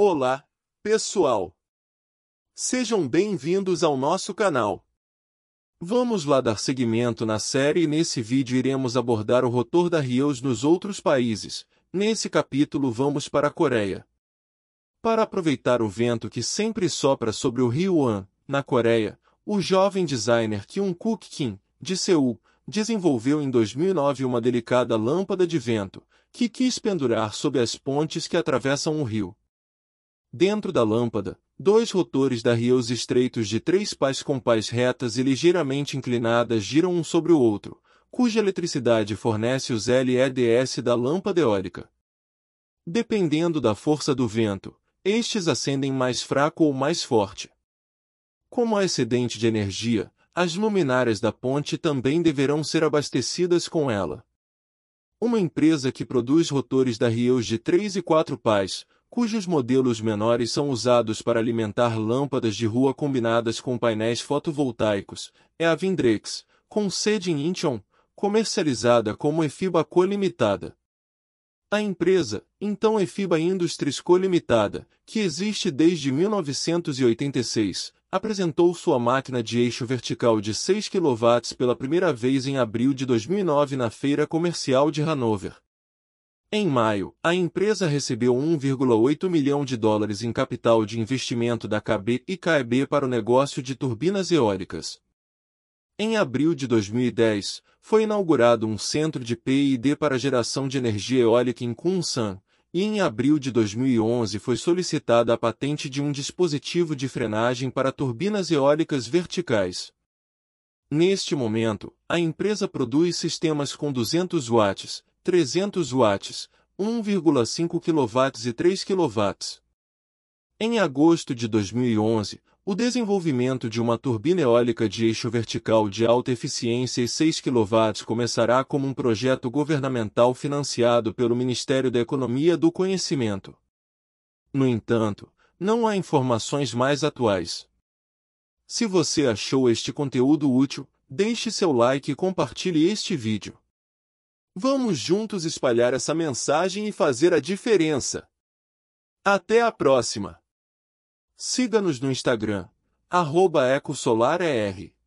Olá, pessoal! Sejam bem-vindos ao nosso canal. Vamos lá dar seguimento na série e nesse vídeo iremos abordar o rotor da Rios nos outros países. Nesse capítulo vamos para a Coreia. Para aproveitar o vento que sempre sopra sobre o rio An, na Coreia, o jovem designer Kyung Kook Kim, de Seul, desenvolveu em 2009 uma delicada lâmpada de vento, que quis pendurar sob as pontes que atravessam o rio. Dentro da lâmpada, dois rotores da rios estreitos de três pás com pás retas e ligeiramente inclinadas giram um sobre o outro, cuja eletricidade fornece os LEDs da lâmpada eólica. Dependendo da força do vento, estes acendem mais fraco ou mais forte. Como há excedente de energia, as luminárias da ponte também deverão ser abastecidas com ela. Uma empresa que produz rotores da rios de 3 e 4 pás, cujos modelos menores são usados para alimentar lâmpadas de rua combinadas com painéis fotovoltaicos, é a Vindrex, com sede em Incheon, comercializada como Efiba Co Limitada. A empresa, então Efiba Industries Co Limitada, que existe desde 1986, apresentou sua máquina de eixo vertical de 6 kW pela primeira vez em abril de 2009 na feira comercial de Hanover em maio, a empresa recebeu 1,8 milhão de dólares em capital de investimento da KB e KEB para o negócio de turbinas eólicas. Em abril de 2010, foi inaugurado um centro de P&D para geração de energia eólica em Kunshan, e em abril de 2011 foi solicitada a patente de um dispositivo de frenagem para turbinas eólicas verticais. Neste momento, a empresa produz sistemas com 200 watts, 300 watts, 1,5 kW e 3 kW. Em agosto de 2011, o desenvolvimento de uma turbina eólica de eixo vertical de alta eficiência e 6 kW começará como um projeto governamental financiado pelo Ministério da Economia do Conhecimento. No entanto, não há informações mais atuais. Se você achou este conteúdo útil, deixe seu like e compartilhe este vídeo. Vamos juntos espalhar essa mensagem e fazer a diferença. Até a próxima! Siga-nos no Instagram, arroba EcoSolarER.